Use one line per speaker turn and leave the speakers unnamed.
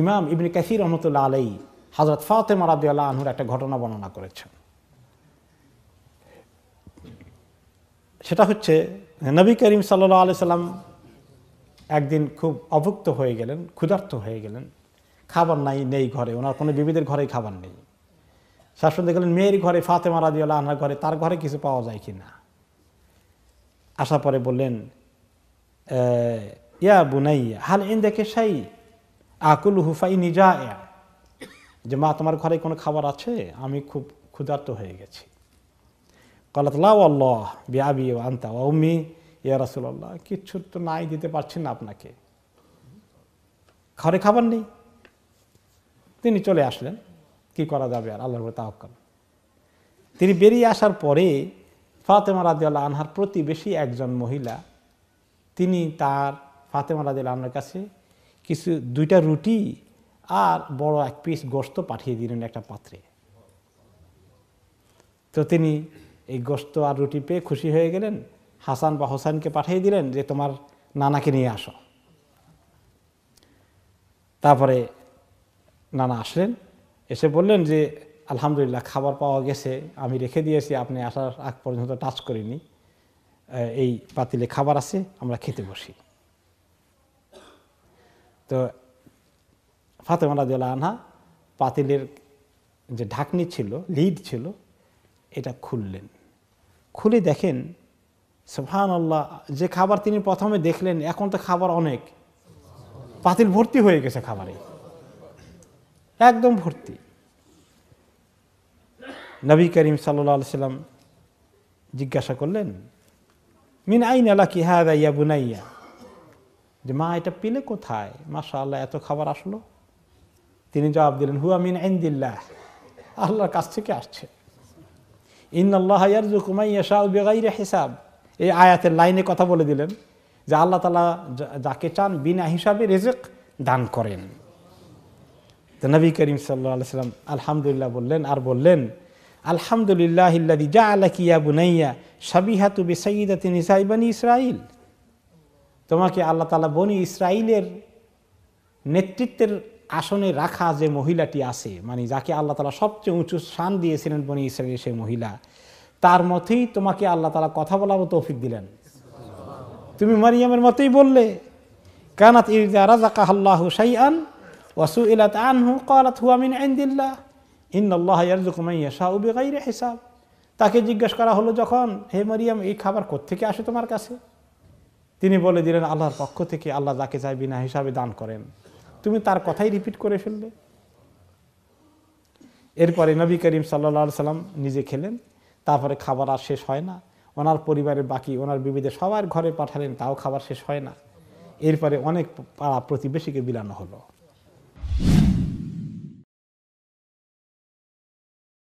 ইমাম ইবনে কাসির রহমতুল্লাহ আলাই হজরত ফাতে মারাদিয়াল্লাহ আনহুর একটা ঘটনা বর্ণনা করেছেন সেটা হচ্ছে নবী করিম সাল্লা আলি সাল্লাম একদিন খুব অভুক্ত হয়ে গেলেন ক্ষুধার্ত হয়ে গেলেন খাবার নাই নেই ঘরে ওনার কোনো বিবিদের ঘরে খাবার নেই শাশুড়ি গেলেন মেয়ের ঘরে ফাতে মারাদিয়াল্লাহ আনহার ঘরে তার ঘরে কিছু পাওয়া যায় কি না আসার পরে বললেন ইয়া বুনাইয়া হাল ইন দেখে সাই আকুল হুফাই নিজা যে মা তোমার ঘরে কোনো খাবার আছে আমি খুব ক্ষুধার্ত হয়ে গেছি কলাতলাও আল্লাহ বিয়াবি ও আন্তা ওমি ইয়া রাসুল্লাহ কিচ্ছু তো নাই দিতে পারছি না আপনাকে ঘরে খাবার নেই তিনি চলে আসলেন কি করা যাবে আর আল্লাহর তাহকাল তিনি বেরিয়ে আসার পরে ফাতেমা রাজিউল্লাহ আনহার প্রতিবেশী একজন মহিলা তিনি তার ফাতেমা রাজিউল্লাহ আনহার কাছে কিছু দুইটা রুটি আর বড় এক পিস গোস্ত পাঠিয়ে দিলেন একটা পাত্রে তো তিনি এই গোস্ত আর রুটি পেয়ে খুশি হয়ে গেলেন হাসান বা হোসেনকে পাঠিয়ে দিলেন যে তোমার নানাকে নিয়ে আসো তারপরে নানা আসলেন এসে বললেন যে আলহামদুলিল্লাহ খাবার পাওয়া গেছে আমি রেখে দিয়েছি আপনি আসার আগ পর্যন্ত টাচ করিনি এই পাতিলে খাবার আছে আমরা খেতে বসি তো ফাতেমা রাজিউল্লাহ আনহা পাতিলের যে ঢাকনি ছিল লিড ছিল এটা খুললেন খুলে দেখেন সোফান আল্লাহ যে খাবার তিনি প্রথমে দেখলেন এখন তো খাবার অনেক পাতিল ভর্তি হয়ে গেছে খাবারে একদম ভর্তি নবী করিম সাল্লা সাল্লাম জিজ্ঞাসা করলেন মিন আইন আলা কি হ্যাঁ ইয়া বুনাইয়া যে মা এটা পেলে কোথায় মাসা আল্লাহ এত খাবার আসলো তিনি জবাব দিলেন হু আমিন আইন্দিল্লাহ আল্লাহর কাছ থেকে আসছে ইন আল্লাহ ইয়ারজুকুমাই ইয়াশাউ হিসাব এই আয়াতের লাইনে কথা বলে দিলেন যে আল্লাহ তালা যাকে চান বিনা হিসাবে রেজেক দান করেন নবী করিম সাল্লা সাল্লাম আলহামদুলিল্লাহ বললেন আর বললেন আলহামদুলিল্লাহ ইল্লাদি জা কিয়া বুনাইয়া সাবিহাতু বেসাইদাতিন ইসাইবানি ইসরাইল তোমাকে আল্লাহ তালা বনি ইসরায়েলের নেতৃত্বের আসনে রাখা যে মহিলাটি আছে মানে যাকে আল্লাহ তালা সবচেয়ে উঁচু স্থান দিয়েছিলেন বনি ইসরায়েলের সেই মহিলা তার মতেই তোমাকে আল্লাহ তালা কথা বলার তৌফিক দিলেন তুমি মারিয়ামের মতেই বললে কানাত ইরদা রাজা আল্লাহ সাইয়ান ওয়াসু ইলাত আনহু কালাত হুয়ামিন আইন্দিল্লাহ ইন্নআল্লাহ ইয়ারজুকুমাইয়া শাহ উবে গাইরে হিসাব তাকে জিজ্ঞেস করা হলো যখন হে মারিয়াম এই খাবার কোত্থেকে আসে তোমার কাছে তিনি বলে দিলেন আল্লাহর পক্ষ থেকে আল্লাহ যাকে চাই বিনা হিসাবে দান করেন তুমি তার কথাই রিপিট করে ফেললে এরপরে নবী করিম সাল্লা সাল্লাম নিজে খেলেন তারপরে খাবার আর শেষ হয় না ওনার পরিবারের বাকি ওনার বিবিদের সবার ঘরে পাঠালেন তাও খাবার শেষ হয় না এরপরে অনেক পাড়া প্রতিবেশীকে বিলানো হলো